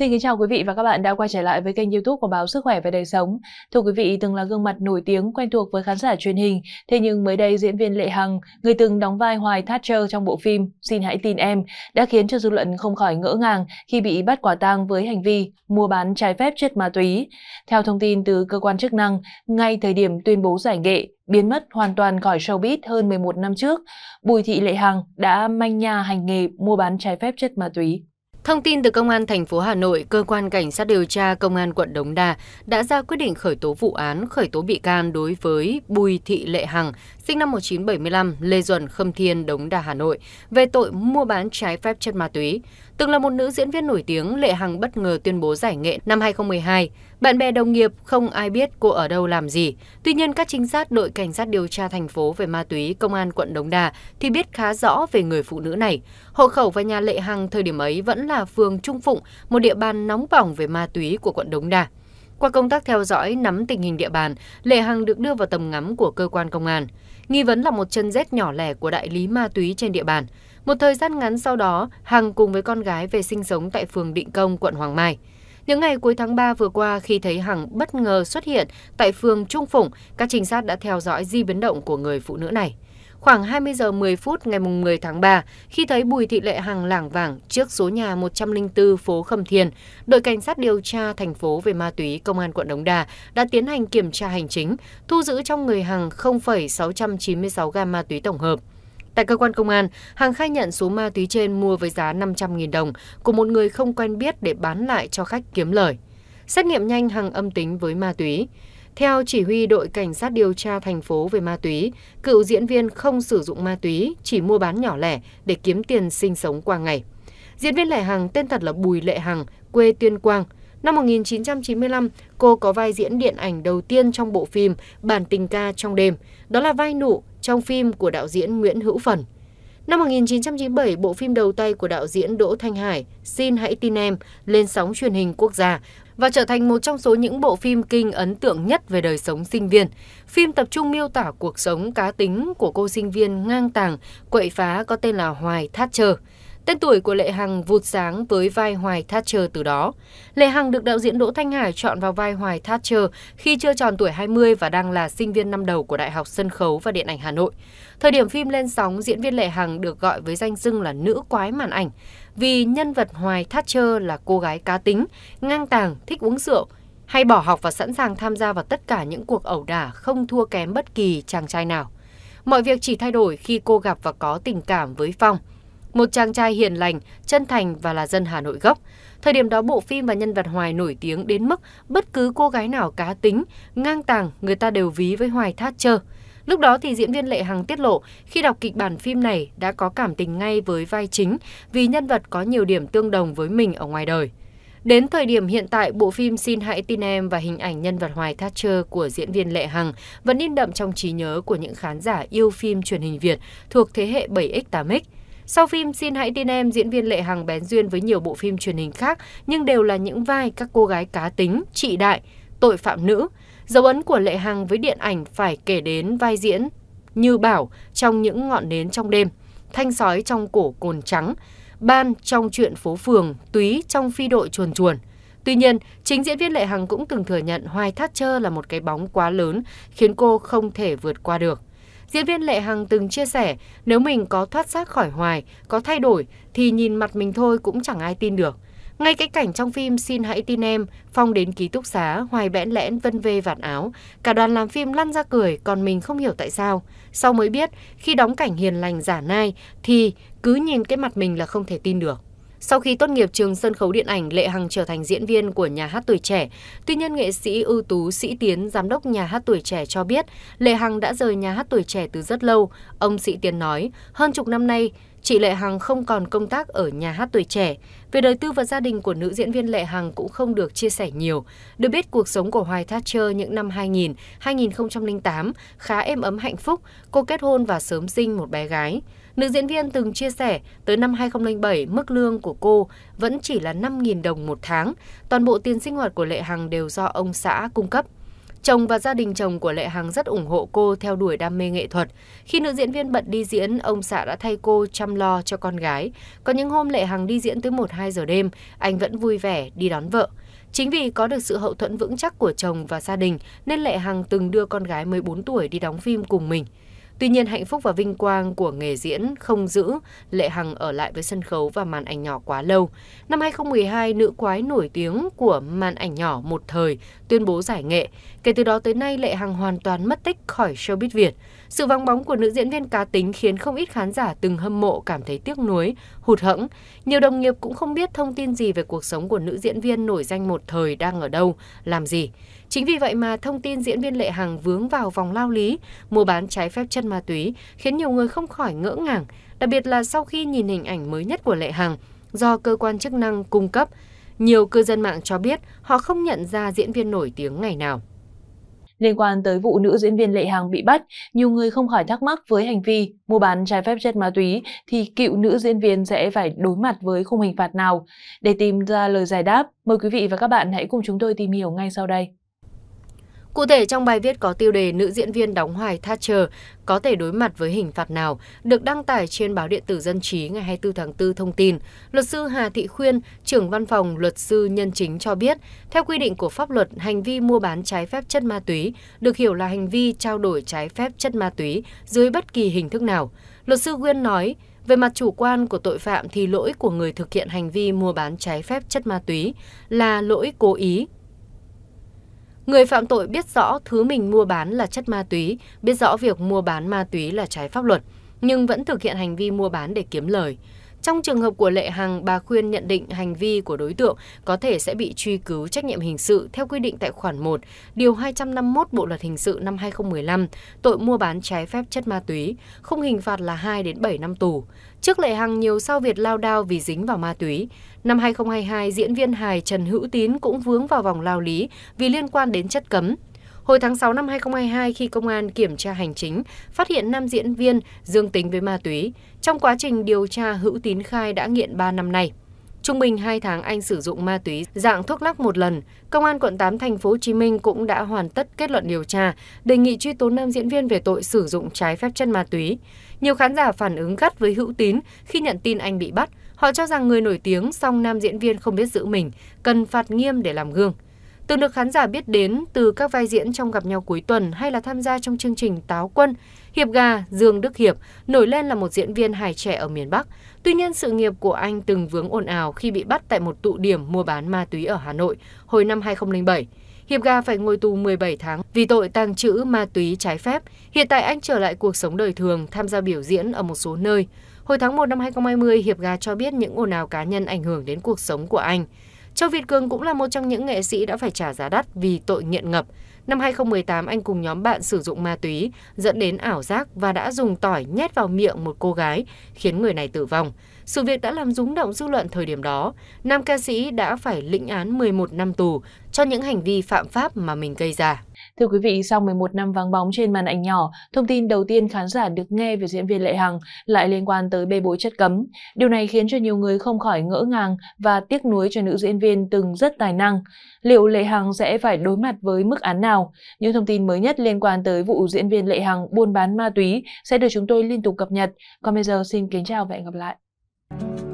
Xin kính chào quý vị và các bạn đã quay trở lại với kênh youtube của báo Sức Khỏe và Đời Sống. Thưa quý vị, từng là gương mặt nổi tiếng quen thuộc với khán giả truyền hình, thế nhưng mới đây diễn viên Lệ Hằng, người từng đóng vai Hoài Thatcher trong bộ phim Xin Hãy Tin Em, đã khiến cho dư luận không khỏi ngỡ ngàng khi bị bắt quả tang với hành vi mua bán trái phép chất ma túy. Theo thông tin từ cơ quan chức năng, ngay thời điểm tuyên bố giải nghệ, biến mất hoàn toàn khỏi showbiz hơn 11 năm trước, Bùi Thị Lệ Hằng đã manh nha hành nghề mua bán trái phép chất ma túy. Thông tin từ Công an thành phố Hà Nội, cơ quan cảnh sát điều tra Công an quận Đống Đa đã ra quyết định khởi tố vụ án, khởi tố bị can đối với Bùi Thị Lệ Hằng, sinh năm 1975, Lê Duẩn, Khâm Thiên, Đống Đa, Hà Nội, về tội mua bán trái phép chất ma túy. Từng là một nữ diễn viên nổi tiếng, Lệ Hằng bất ngờ tuyên bố giải nghệ năm 2012. Bạn bè đồng nghiệp không ai biết cô ở đâu làm gì. Tuy nhiên, các trinh sát đội cảnh sát điều tra thành phố về ma túy Công an quận Đống Đa thì biết khá rõ về người phụ nữ này. Hộ khẩu và nhà Lệ Hằng thời điểm ấy vẫn là phường Trung Phụng, một địa bàn nóng bỏng về ma túy của quận Đống Đa. Qua công tác theo dõi, nắm tình hình địa bàn, Lệ Hằng được đưa vào tầm ngắm của cơ quan công an. Nghi vấn là một chân rết nhỏ lẻ của đại lý ma túy trên địa bàn. Một thời gian ngắn sau đó, Hằng cùng với con gái về sinh sống tại phường Định Công, quận Hoàng Mai. Những ngày cuối tháng 3 vừa qua khi thấy Hằng bất ngờ xuất hiện tại phường Trung Phụng, các trinh sát đã theo dõi di biến động của người phụ nữ này. Khoảng 20 giờ 10 phút ngày 10 tháng 3, khi thấy Bùi Thị Lệ Hằng lảng vảng trước số nhà 104 phố Khâm Thiên, đội cảnh sát điều tra thành phố về ma túy công an quận Đống Đa đã tiến hành kiểm tra hành chính, thu giữ trong người Hằng 0,696 gam ma túy tổng hợp. Tại cơ quan công an, Hằng khai nhận số ma túy trên mua với giá 500.000 đồng của một người không quen biết để bán lại cho khách kiếm lời. Xét nghiệm nhanh Hằng âm tính với ma túy. Theo chỉ huy đội cảnh sát điều tra thành phố về ma túy, cựu diễn viên không sử dụng ma túy, chỉ mua bán nhỏ lẻ để kiếm tiền sinh sống qua ngày. Diễn viên Lệ Hằng tên thật là Bùi Lệ Hằng, quê Tuyên Quang. Năm 1995, cô có vai diễn điện ảnh đầu tiên trong bộ phim Bản tình ca trong đêm, đó là vai nụ trong phim của đạo diễn Nguyễn Hữu Phần. Năm 1997, bộ phim đầu tay của đạo diễn Đỗ Thanh Hải, Xin Hãy Tin Em, lên sóng truyền hình quốc gia và trở thành một trong số những bộ phim kinh ấn tượng nhất về đời sống sinh viên. Phim tập trung miêu tả cuộc sống cá tính của cô sinh viên ngang tàng, quậy phá có tên là Hoài Thatcher. Tên tuổi của Lệ Hằng vụt sáng với vai Hoài Thatcher từ đó. Lệ Hằng được đạo diễn Đỗ Thanh Hải chọn vào vai Hoài Thatcher khi chưa tròn tuổi 20 và đang là sinh viên năm đầu của Đại học Sân khấu và Điện ảnh Hà Nội. Thời điểm phim lên sóng, diễn viên Lệ Hằng được gọi với danh xưng là nữ quái màn ảnh vì nhân vật Hoài Thatcher là cô gái cá tính, ngang tàng, thích uống rượu, hay bỏ học và sẵn sàng tham gia vào tất cả những cuộc ẩu đả không thua kém bất kỳ chàng trai nào. Mọi việc chỉ thay đổi khi cô gặp và có tình cảm với Phong một chàng trai hiền lành, chân thành và là dân Hà Nội gốc. Thời điểm đó bộ phim và nhân vật Hoài nổi tiếng đến mức bất cứ cô gái nào cá tính, ngang tàng người ta đều ví với Hoài Thát Trơ. Lúc đó thì diễn viên Lệ Hằng tiết lộ khi đọc kịch bản phim này đã có cảm tình ngay với vai chính vì nhân vật có nhiều điểm tương đồng với mình ở ngoài đời. Đến thời điểm hiện tại, bộ phim Xin Hãy Tin Em và hình ảnh nhân vật Hoài Thatcher của diễn viên Lệ Hằng vẫn in đậm trong trí nhớ của những khán giả yêu phim truyền hình Việt thuộc thế hệ 7X8X. Sau phim Xin Hãy Tin Em, diễn viên Lệ Hằng bén duyên với nhiều bộ phim truyền hình khác nhưng đều là những vai các cô gái cá tính, trị đại, tội phạm nữ. Dấu ấn của Lệ Hằng với điện ảnh phải kể đến vai diễn Như Bảo trong Những Ngọn Nến Trong Đêm, Thanh Sói trong Cổ Cồn Trắng, Ban trong Chuyện Phố Phường, Túy trong Phi Đội Chuồn Chuồn. Tuy nhiên, chính diễn viên Lệ Hằng cũng từng thừa nhận Hoài Thát Trơ là một cái bóng quá lớn khiến cô không thể vượt qua được. Diễn viên Lệ Hằng từng chia sẻ, nếu mình có thoát xác khỏi hoài, có thay đổi, thì nhìn mặt mình thôi cũng chẳng ai tin được. Ngay cái cảnh trong phim Xin Hãy Tin Em, Phong đến ký túc xá, Hoài bẽn lẽn vân vê vạt áo. Cả đoàn làm phim lăn ra cười, còn mình không hiểu tại sao. Sau mới biết, khi đóng cảnh hiền lành giả nai, thì cứ nhìn cái mặt mình là không thể tin được. Sau khi tốt nghiệp trường sân khấu điện ảnh, Lệ Hằng trở thành diễn viên của nhà hát tuổi trẻ. Tuy nhiên, nghệ sĩ ưu tú Sĩ Tiến, giám đốc nhà hát tuổi trẻ cho biết, Lệ Hằng đã rời nhà hát tuổi trẻ từ rất lâu. Ông Sĩ Tiến nói, hơn chục năm nay, chị Lệ Hằng không còn công tác ở nhà hát tuổi trẻ. Về đời tư và gia đình của nữ diễn viên Lệ Hằng cũng không được chia sẻ nhiều. Được biết cuộc sống của Hoài Thatcher những năm 2000, 2008 khá êm ấm hạnh phúc, cô kết hôn và sớm sinh một bé gái. Nữ diễn viên từng chia sẻ, tới năm 2007, mức lương của cô vẫn chỉ là 5.000 đồng một tháng. Toàn bộ tiền sinh hoạt của Lệ Hằng đều do ông xã cung cấp chồng và gia đình chồng của Lệ Hằng rất ủng hộ cô theo đuổi đam mê nghệ thuật. Khi nữ diễn viên bận đi diễn, ông xã đã thay cô chăm lo cho con gái. Có những hôm Lệ Hằng đi diễn tới 1-2 giờ đêm, anh vẫn vui vẻ đi đón vợ. Chính vì có được sự hậu thuẫn vững chắc của chồng và gia đình nên Lệ Hằng từng đưa con gái 14 tuổi đi đóng phim cùng mình. Tuy nhiên hạnh phúc và vinh quang của nghề diễn không giữ Lệ Hằng ở lại với sân khấu và màn ảnh nhỏ quá lâu. Năm 2012, nữ quái nổi tiếng của màn ảnh nhỏ một thời tuyên bố giải nghệ. Kể từ đó tới nay Lệ Hằng hoàn toàn mất tích khỏi showbiz Việt. Sự vắng bóng của nữ diễn viên cá tính khiến không ít khán giả từng hâm mộ cảm thấy tiếc nuối, hụt hẫng. Nhiều đồng nghiệp cũng không biết thông tin gì về cuộc sống của nữ diễn viên nổi danh một thời đang ở đâu, làm gì. Chính vì vậy mà thông tin diễn viên Lệ Hằng vướng vào vòng lao lý, mua bán trái phép chân ma túy khiến nhiều người không khỏi ngỡ ngàng, đặc biệt là sau khi nhìn hình ảnh mới nhất của Lệ Hằng do cơ quan chức năng cung cấp. Nhiều cư dân mạng cho biết họ không nhận ra diễn viên nổi tiếng ngày nào. Liên quan tới vụ nữ diễn viên Lệ Hàng bị bắt, nhiều người không khỏi thắc mắc với hành vi mua bán trái phép chất ma túy thì cựu nữ diễn viên sẽ phải đối mặt với khung hình phạt nào? Để tìm ra lời giải đáp, mời quý vị và các bạn hãy cùng chúng tôi tìm hiểu ngay sau đây. Cụ thể trong bài viết có tiêu đề nữ diễn viên đóng hoài Thatcher có thể đối mặt với hình phạt nào được đăng tải trên báo điện tử Dân trí ngày 24 tháng 4 thông tin, luật sư Hà Thị Khuyên, trưởng văn phòng luật sư nhân chính cho biết, theo quy định của pháp luật, hành vi mua bán trái phép chất ma túy được hiểu là hành vi trao đổi trái phép chất ma túy dưới bất kỳ hình thức nào. Luật sư Khuyên nói, về mặt chủ quan của tội phạm thì lỗi của người thực hiện hành vi mua bán trái phép chất ma túy là lỗi cố ý người phạm tội biết rõ thứ mình mua bán là chất ma túy biết rõ việc mua bán ma túy là trái pháp luật nhưng vẫn thực hiện hành vi mua bán để kiếm lời trong trường hợp của Lệ Hằng, bà Khuyên nhận định hành vi của đối tượng có thể sẽ bị truy cứu trách nhiệm hình sự theo quy định tại khoản 1, điều 251 Bộ luật hình sự năm 2015, tội mua bán trái phép chất ma túy, không hình phạt là 2 đến 7 năm tù. Trước Lệ Hằng nhiều sao Việt lao đao vì dính vào ma túy. Năm 2022, diễn viên hài Trần Hữu Tín cũng vướng vào vòng lao lý vì liên quan đến chất cấm. Hồi tháng 6 năm 2022 khi công an kiểm tra hành chính, phát hiện nam diễn viên dương tính với ma túy. Trong quá trình điều tra Hữu Tín khai đã nghiện 3 năm nay. Trung bình 2 tháng anh sử dụng ma túy dạng thuốc lắc một lần. Công an quận 8 thành phố Hồ Chí Minh cũng đã hoàn tất kết luận điều tra, đề nghị truy tố nam diễn viên về tội sử dụng trái phép chân ma túy. Nhiều khán giả phản ứng gắt với Hữu Tín khi nhận tin anh bị bắt. Họ cho rằng người nổi tiếng song nam diễn viên không biết giữ mình, cần phạt nghiêm để làm gương từng được khán giả biết đến từ các vai diễn trong Gặp nhau cuối tuần hay là tham gia trong chương trình Táo quân, Hiệp gà Dương Đức Hiệp nổi lên là một diễn viên hài trẻ ở miền Bắc. Tuy nhiên sự nghiệp của anh từng vướng ồn ào khi bị bắt tại một tụ điểm mua bán ma túy ở Hà Nội hồi năm 2007. Hiệp gà phải ngồi tù 17 tháng vì tội tàng trữ ma túy trái phép. Hiện tại anh trở lại cuộc sống đời thường, tham gia biểu diễn ở một số nơi. Hồi tháng 1 năm 2020, Hiệp gà cho biết những ồn ào cá nhân ảnh hưởng đến cuộc sống của anh. Châu Việt Cường cũng là một trong những nghệ sĩ đã phải trả giá đắt vì tội nghiện ngập. Năm 2018, anh cùng nhóm bạn sử dụng ma túy, dẫn đến ảo giác và đã dùng tỏi nhét vào miệng một cô gái, khiến người này tử vong. Sự việc đã làm rúng động dư luận thời điểm đó. Nam ca sĩ đã phải lĩnh án 11 năm tù cho những hành vi phạm pháp mà mình gây ra. Thưa quý vị, sau 11 năm vắng bóng trên màn ảnh nhỏ, thông tin đầu tiên khán giả được nghe về diễn viên Lệ Hằng lại liên quan tới bê bối chất cấm. Điều này khiến cho nhiều người không khỏi ngỡ ngàng và tiếc nuối cho nữ diễn viên từng rất tài năng. Liệu Lệ Hằng sẽ phải đối mặt với mức án nào? Những thông tin mới nhất liên quan tới vụ diễn viên Lệ Hằng buôn bán ma túy sẽ được chúng tôi liên tục cập nhật. Còn bây giờ xin kính chào và hẹn gặp lại.